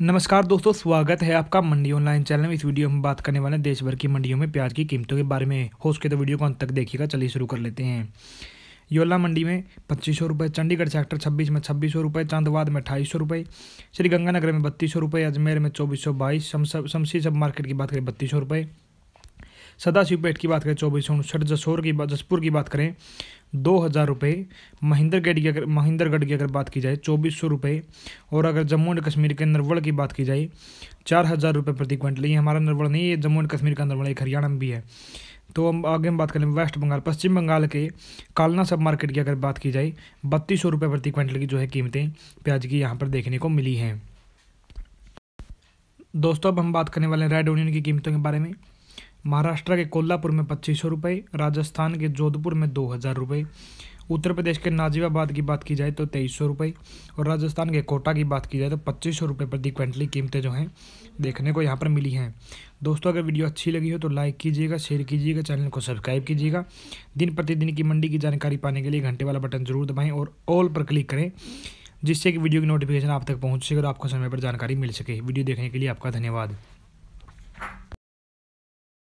नमस्कार दोस्तों स्वागत है आपका मंडी ऑनलाइन चैनल में इस वीडियो में बात करने वाले हैं देश भर की मंडियों में प्याज की कीमतों के बारे में हो सके तो वीडियो को अंत तक देखिएगा चलिए शुरू कर लेते हैं योला मंडी में पच्चीस सौ रुपये चंडीगढ़ सेक्टर छब्बीस में छब्बीस सौ रुपये चांदवाद में अठाईस सौ रुपये श्रीगंगानगर में बत्तीस सौ रुपये अजमेर में चौबीस सौ बाईस शमशी सब मार्केट की बात करें बत्तीस सौ रुपये सदाशिवपेट की बात करें चौबीस सौ उनसठ जसोर की जसपुर की बात करें दो हज़ार रुपये महेंद्रगढ़ की अगर महेंद्रगढ़ की अगर बात की जाए चौबीस सौ रुपये और अगर जम्मू एंड कश्मीर के नरवल की बात की जाए चार हज़ार रुपये प्रति क्विंटल ये हमारा नरवल नहीं है जम्मू एंड कश्मीर का नरवल एक हरियाणा में भी है तो हम आगे हम बात करें वेस्ट बंगाल पश्चिम बंगाल के कालना सब मार्केट की अगर बात की जाए बत्तीस सौ रुपये प्रति क्विंटल की जो है कीमतें प्याज की यहाँ पर देखने को मिली हैं दोस्तों अब हम बात करने वाले हैं रेड ओनियन की कीमतों के बारे में महाराष्ट्र के कोल्हापुर में पच्चीस सौ रुपये राजस्थान के जोधपुर में दो हज़ार रुपये उत्तर प्रदेश के नाजिबाबाद की बात की जाए तो तेईस सौ रुपये और राजस्थान के कोटा की बात की जाए तो पच्चीस सौ रुपये प्रति क्विंटली कीमतें जो हैं देखने को यहाँ पर मिली हैं दोस्तों अगर वीडियो अच्छी लगी हो तो लाइक कीजिएगा शेयर कीजिएगा चैनल को सब्सक्राइब कीजिएगा दिन प्रतिदिन की मंडी की जानकारी पाने के लिए घंटे वाला बटन जरूर दबाएँ और ऑल पर क्लिक करें जिससे कि वीडियो की नोटिफिकेशन आप तक पहुँच सके और आपको समय पर जानकारी मिल सके वीडियो देखने के लिए आपका धन्यवाद